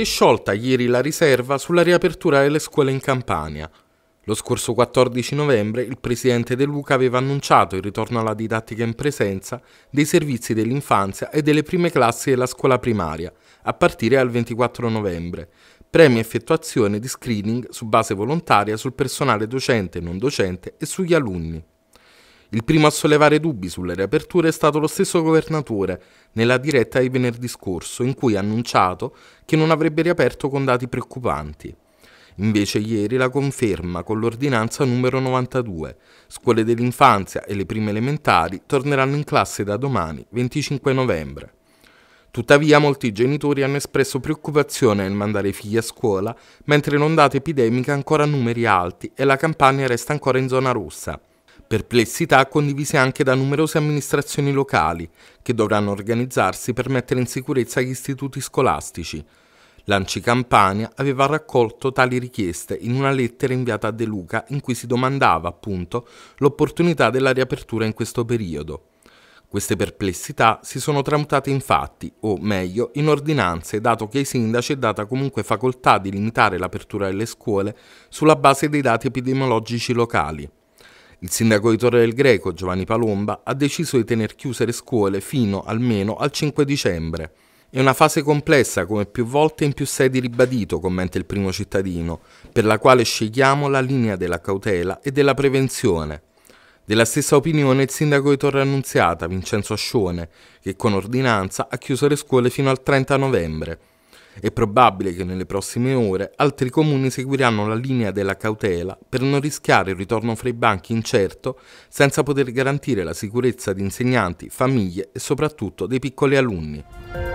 Si è sciolta ieri la riserva sulla riapertura delle scuole in Campania. Lo scorso 14 novembre il presidente De Luca aveva annunciato il ritorno alla didattica in presenza dei servizi dell'infanzia e delle prime classi della scuola primaria, a partire dal 24 novembre, premia effettuazione di screening su base volontaria sul personale docente e non docente e sugli alunni. Il primo a sollevare dubbi sulle riaperture è stato lo stesso governatore, nella diretta di venerdì scorso, in cui ha annunciato che non avrebbe riaperto con dati preoccupanti. Invece ieri la conferma con l'ordinanza numero 92. Scuole dell'infanzia e le prime elementari torneranno in classe da domani 25 novembre. Tuttavia molti genitori hanno espresso preoccupazione nel mandare i figli a scuola, mentre l'ondata epidemica ha ancora numeri alti e la campagna resta ancora in zona rossa. Perplessità condivise anche da numerose amministrazioni locali, che dovranno organizzarsi per mettere in sicurezza gli istituti scolastici. Lanci Campania aveva raccolto tali richieste in una lettera inviata a De Luca in cui si domandava, appunto, l'opportunità della riapertura in questo periodo. Queste perplessità si sono tramutate in fatti, o meglio, in ordinanze, dato che ai sindaci è data comunque facoltà di limitare l'apertura delle scuole sulla base dei dati epidemiologici locali. Il sindaco di Torre del Greco, Giovanni Palomba, ha deciso di tener chiuse le scuole fino almeno al 5 dicembre. È una fase complessa, come più volte in più sedi ribadito, commenta il primo cittadino, per la quale scegliamo la linea della cautela e della prevenzione. Della stessa opinione il sindaco di Torre Annunziata, Vincenzo Ascione, che con ordinanza ha chiuso le scuole fino al 30 novembre. È probabile che nelle prossime ore altri comuni seguiranno la linea della cautela per non rischiare il ritorno fra i banchi incerto senza poter garantire la sicurezza di insegnanti, famiglie e soprattutto dei piccoli alunni.